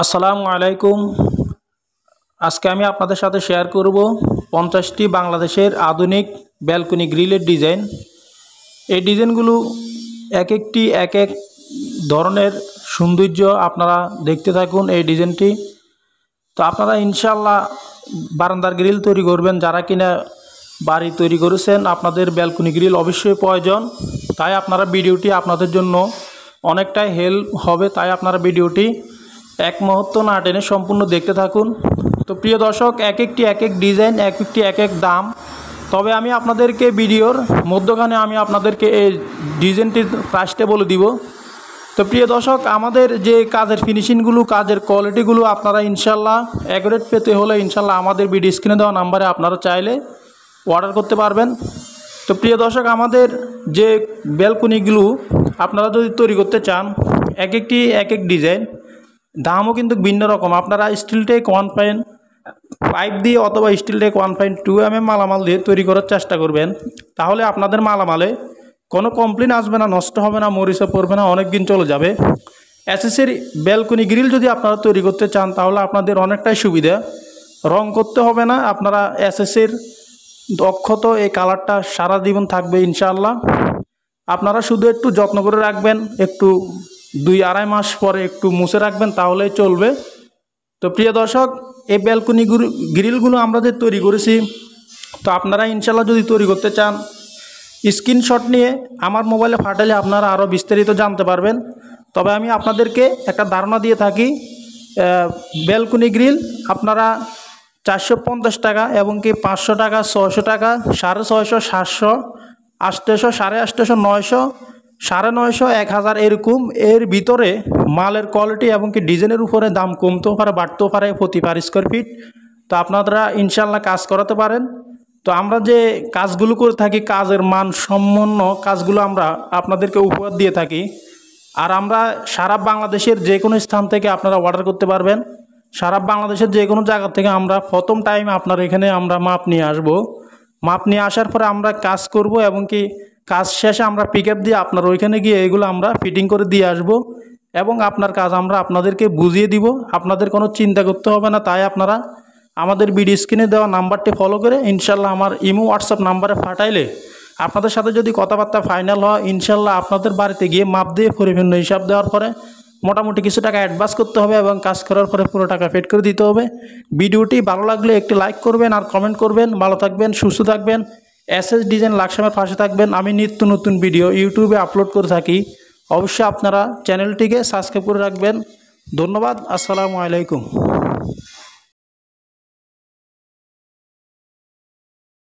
আসসালামু আলাইকুম আজকে আমি আপনাদের সাথে শেয়ার করব পঞ্চাশটি বাংলাদেশের আধুনিক ব্যালকনি গ্রিলের ডিজাইন এই ডিজাইনগুলো এক একটি এক এক ধরনের সৌন্দর্য আপনারা দেখতে থাকুন এই ডিজাইনটি তো আপনারা ইনশাল্লাহ বারান্দার গ্রিল তৈরি করবেন যারা কিনা বাড়ি তৈরি করেছেন আপনাদের ব্যালকনি গ্রিল অবশ্যই প্রয়োজন তাই আপনারা ভিডিওটি আপনাদের জন্য অনেকটাই হেল্প হবে তাই আপনারা ভিডিওটি এক মুহূর্ত না টেনে সম্পূর্ণ দেখতে থাকুন তো প্রিয় দর্শক এক একটি এক এক ডিজাইন এক একটি এক এক দাম তবে আমি আপনাদেরকে ভিডিওর মধ্যখানে আমি আপনাদেরকে এই ডিজাইনটির প্রাইসটা বলে দিব তো প্রিয় দর্শক আমাদের যে কাজের ফিনিশিংগুলো কাজের কোয়ালিটিগুলো আপনারা ইনশাল্লাহ অ্যাকুরেট পেতে হলে ইনশাল্লাহ আমাদের ভিডিও স্ক্রিনে দেওয়া নাম্বারে আপনারা চাইলে অর্ডার করতে পারবেন তো প্রিয় দর্শক আমাদের যে ব্যালকনিগুলো আপনারা যদি তৈরি করতে চান এক একটি এক এক ডিজাইন দামও কিন্তু ভিন্ন রকম আপনারা steel tech one point pipe দিয়ে অথবা steel tech one point two M M মালামাল দিয়ে তৈরি করার চেষ্টা করবেন তাহলে আপনাদের মালামালে কোনো কমপ্লেন আসবে না নষ্ট হবে না মরিচে পড়বে না অনেক দিন চলে যাবে এসএসের ব্যালকনি গ্রিল যদি আপনারা তৈরি করতে চান তাহলে আপনাদের অনেকটাই সুবিধা রং করতে হবে না আপনারা এসএসের অক্ষত এই কালারটা সারা জীবন থাকবে ইনশাআল্লাহ আপনারা শুধু একটু যত্ন করে রাখবেন একটু দুই আড়াই মাস পরে একটু মুছে রাখবেন তাহলেই চলবে তো প্রিয় দর্শক এই ব্যালকনি গ্রিলগুলো আমরা যে তৈরি করেছি তো আপনারা ইনশাল্লাহ যদি তৈরি করতে চান স্ক্রিনশট নিয়ে আমার মোবাইলে ফাটালে আপনারা আরও বিস্তারিত জানতে পারবেন তবে আমি আপনাদেরকে একটা ধারণা দিয়ে থাকি ব্যালকনি গ্রিল আপনারা চারশো পঞ্চাশ টাকা এবং কি পাঁচশো টাকা ছশো টাকা সাড়ে ছয়শো সাতশো আটশোশো সাড়ে আটশোশো নয়শো সাড়ে নয়শো এক হাজার এরকম এর ভিতরে মালের কোয়ালিটি এবং কি ডিজাইনের উপরে দাম কমতেও পারে বাড়তেও পারে প্রতি পার স্কোয়ার ফিট তো আপনারা ইনশাল্লাহ কাজ করাতে পারেন তো আমরা যে কাজগুলো করে থাকি কাজের মান সম্পন্ন কাজগুলো আমরা আপনাদেরকে উপহার দিয়ে থাকি আর আমরা সারা বাংলাদেশের যে কোনো স্থান থেকে আপনারা অর্ডার করতে পারবেন সারা বাংলাদেশের যে কোনো জায়গা থেকে আমরা প্রথম টাইম আপনার এখানে আমরা মাপ নিয়ে আসব মাপ নিয়ে আসার পরে আমরা কাজ করব এবং কি কাজ শেষে আমরা পিক দিয়ে আপনার ওইখানে গিয়ে এগুলো আমরা ফিটিং করে দিয়ে আসব এবং আপনার কাজ আমরা আপনাদেরকে বুঝিয়ে দিব আপনাদের কোনো চিন্তা করতে হবে না তাই আপনারা আমাদের ভিডিও স্ক্রিনে দেওয়া নাম্বারটি ফলো করে ইনশাল্লাহ আমার ইমো হোয়াটসঅ্যাপ নাম্বারে ফাটাইলে আপনাদের সাথে যদি কথাবার্তা ফাইনাল হয় ইনশাল্লাহ আপনাদের বাড়িতে গিয়ে মাপ দিয়ে পরিপূর্ণ হিসাব দেওয়ার পরে মোটামুটি কিছু টাকা অ্যাডভান্স করতে হবে এবং কাজ করার পরে পুরো টাকা ফেড করে দিতে হবে ভিডিওটি ভালো লাগলে একটি লাইক করবেন আর কমেন্ট করবেন ভালো থাকবেন সুস্থ থাকবেন এসএস ডিজাইন লাকসামের পাশে থাকবেন আমি নিত্য নতুন ভিডিও ইউটিউবে আপলোড করে থাকি অবশ্যই আপনারা চ্যানেলটিকে সাবস্ক্রাইব করে রাখবেন ধন্যবাদ আসসালামু আলাইকুম